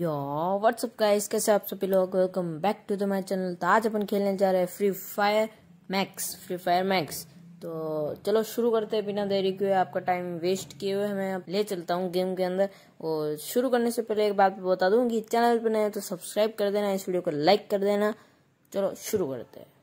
यो WhatsApp guys कैसे आप सभी लोग welcome back to the my channel तो आज अपन खेलने जा रहे हैं Free fire Max free fire max तो चलो शुरू करते हैं बिना देरी के आपका टाइम वेस्ट किए हुए मैं ले चलता हूँ गेम के अंदर और शुरू करने से पहले एक बात बता दूँ कि चैनल पर नए तो सब्सक्राइब कर देना इस वीडियो को लाइक कर देना चलो शुरू करते हैं